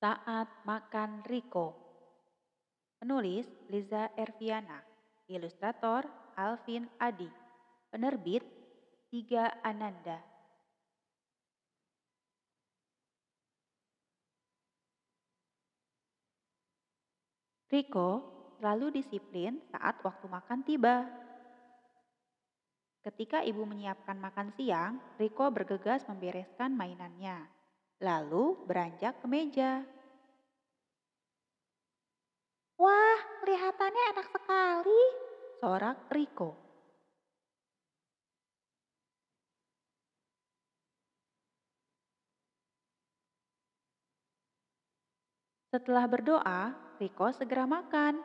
Saat Makan Riko. Penulis Liza Erviana, ilustrator Alvin Adi, penerbit Tiga Ananda. Riko selalu disiplin saat waktu makan tiba. Ketika ibu menyiapkan makan siang, Riko bergegas membereskan mainannya lalu beranjak ke meja. Wah, kelihatannya enak sekali, sorak Riko. Setelah berdoa, Riko segera makan.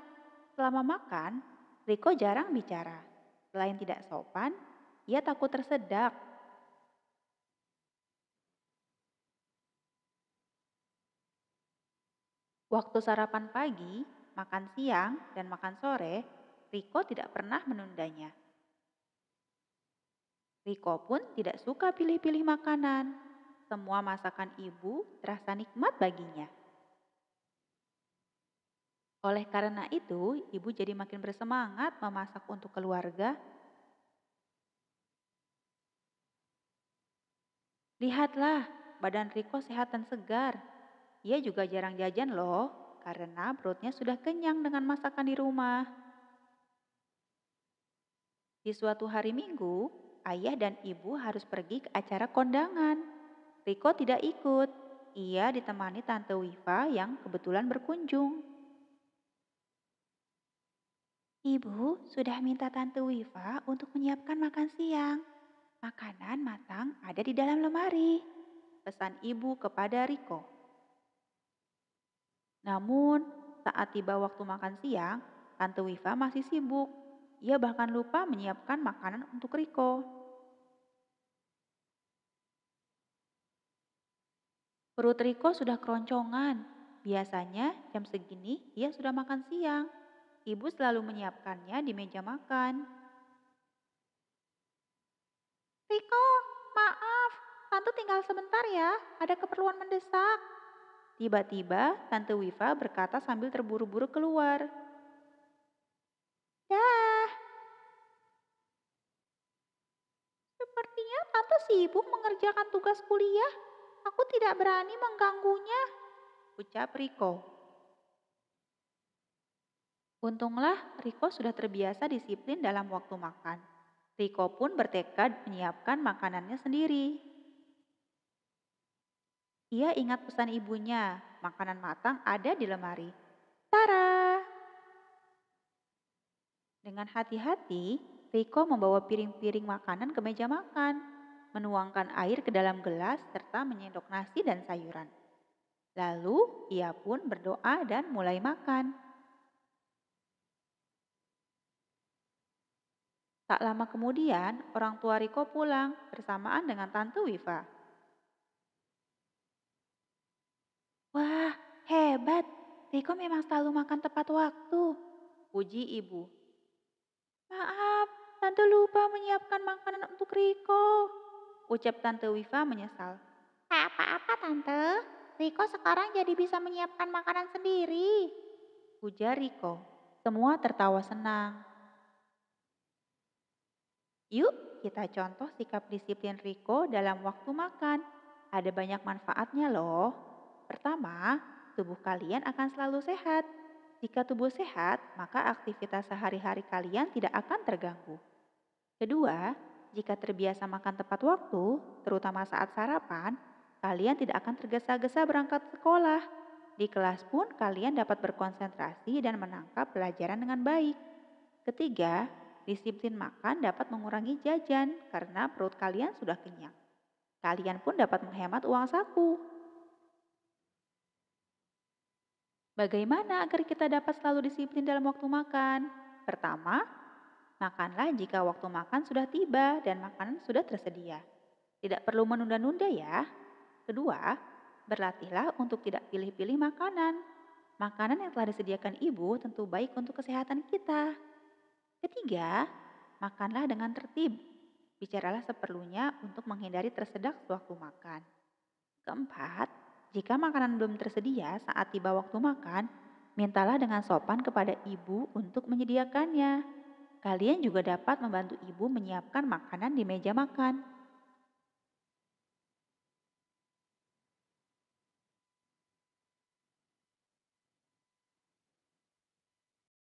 Selama makan, Riko jarang bicara. Selain tidak sopan, ia takut tersedak Waktu sarapan pagi, makan siang, dan makan sore, Riko tidak pernah menundanya. Riko pun tidak suka pilih-pilih makanan. Semua masakan ibu terasa nikmat baginya. Oleh karena itu, ibu jadi makin bersemangat memasak untuk keluarga. Lihatlah, badan Riko sehat dan segar. Ia juga jarang jajan loh, karena perutnya sudah kenyang dengan masakan di rumah. Di suatu hari minggu, ayah dan ibu harus pergi ke acara kondangan. Riko tidak ikut. Ia ditemani Tante Wifa yang kebetulan berkunjung. Ibu sudah minta Tante Wifa untuk menyiapkan makan siang. Makanan matang ada di dalam lemari. Pesan ibu kepada Riko. Namun, saat tiba waktu makan siang, Tante Wifa masih sibuk. Ia bahkan lupa menyiapkan makanan untuk Riko. Perut Riko sudah keroncongan. Biasanya jam segini ia sudah makan siang. Ibu selalu menyiapkannya di meja makan. Riko, maaf, Tante tinggal sebentar ya, ada keperluan mendesak. Tiba-tiba Tante Wifa berkata sambil terburu-buru keluar. Dah. Sepertinya Tante sibuk mengerjakan tugas kuliah. Aku tidak berani mengganggunya, ucap Riko. Untunglah Riko sudah terbiasa disiplin dalam waktu makan. Riko pun bertekad menyiapkan makanannya sendiri. Ia ingat pesan ibunya, makanan matang ada di lemari. Tara! Dengan hati-hati, Riko membawa piring-piring makanan ke meja makan, menuangkan air ke dalam gelas serta menyendok nasi dan sayuran. Lalu ia pun berdoa dan mulai makan. Tak lama kemudian, orang tua Riko pulang bersamaan dengan Tante Wifa. hebat. Riko memang selalu makan tepat waktu. Puji ibu. Maaf, Tante lupa menyiapkan makanan untuk Riko. Ucap Tante Wifa menyesal. Tak apa-apa Tante, Riko sekarang jadi bisa menyiapkan makanan sendiri. Ujar Riko. Semua tertawa senang. Yuk kita contoh sikap disiplin Riko dalam waktu makan. Ada banyak manfaatnya loh. Pertama, tubuh kalian akan selalu sehat. Jika tubuh sehat, maka aktivitas sehari-hari kalian tidak akan terganggu. Kedua, jika terbiasa makan tepat waktu, terutama saat sarapan, kalian tidak akan tergesa-gesa berangkat sekolah. Di kelas pun kalian dapat berkonsentrasi dan menangkap pelajaran dengan baik. Ketiga, disiplin makan dapat mengurangi jajan karena perut kalian sudah kenyang. Kalian pun dapat menghemat uang saku Bagaimana agar kita dapat selalu disiplin dalam waktu makan? Pertama, makanlah jika waktu makan sudah tiba dan makanan sudah tersedia. Tidak perlu menunda-nunda ya. Kedua, berlatihlah untuk tidak pilih-pilih makanan. Makanan yang telah disediakan ibu tentu baik untuk kesehatan kita. Ketiga, makanlah dengan tertib. Bicaralah seperlunya untuk menghindari tersedak sewaktu makan. Keempat, jika makanan belum tersedia saat tiba waktu makan, mintalah dengan sopan kepada ibu untuk menyediakannya. Kalian juga dapat membantu ibu menyiapkan makanan di meja makan.